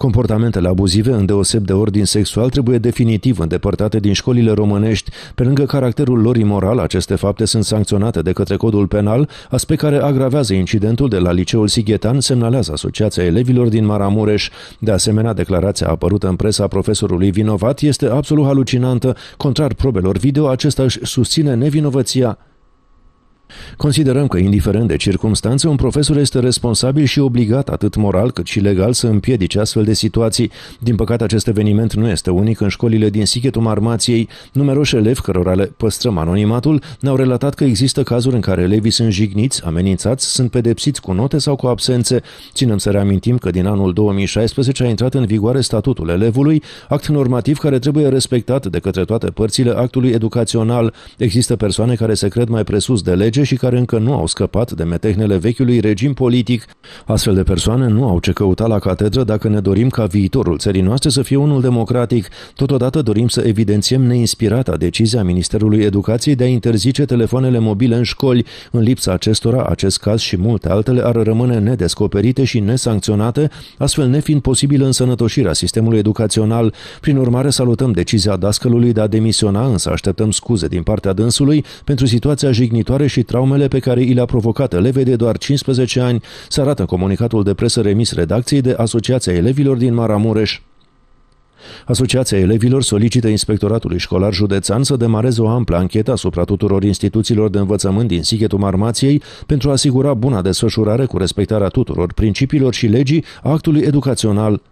Comportamentele abuzive, îndeoseb de ordin sexual, trebuie definitiv îndepărtate din școlile românești. Pe lângă caracterul lor imoral, aceste fapte sunt sancționate de către codul penal, aspect care agravează incidentul de la liceul Sighetan, semnalează Asociația Elevilor din Maramureș. De asemenea, declarația apărută în presa profesorului vinovat este absolut halucinantă. Contrar probelor video, acesta își susține nevinovăția Considerăm că, indiferent de circunstanțe, un profesor este responsabil și obligat, atât moral cât și legal, să împiedice astfel de situații. Din păcate, acest eveniment nu este unic în școlile din Sighetul Marmației. Numeroși elevi, cărora le păstrăm anonimatul, ne-au relatat că există cazuri în care elevii sunt jigniți, amenințați, sunt pedepsiți cu note sau cu absențe. Ținem să reamintim că din anul 2016 a intrat în vigoare statutul elevului, act normativ care trebuie respectat de către toate părțile actului educațional. Există persoane care se cred mai presus de lege politice și care încă nu au scăpat de metehnele vechiului regim politic. Astfel de persoane nu au ce căuta la catedră dacă ne dorim ca viitorul țării noastre să fie unul democratic. Totodată dorim să evidențiem neinspirata decizia Ministerului Educației de a interzice telefoanele mobile în școli. În lipsa acestora, acest caz și multe altele ar rămâne nedescoperite și nesancționate, astfel nefiind posibilă însănătoșirea sistemului educațional. Prin urmare, salutăm decizia dascălului de a demisiona, însă așteptăm scuze din partea dânsului pentru situația jignitoare și traumele pe care i le-a provocat elevei de doar 15 ani, se arată în comunicatul de presă remis redacției de Asociația Elevilor din Maramureș. Asociația Elevilor solicită Inspectoratului Școlar Județean să demareze o amplă anchetă asupra tuturor instituțiilor de învățământ din Sighetul Marmației pentru a asigura buna desfășurare cu respectarea tuturor principiilor și legii actului educațional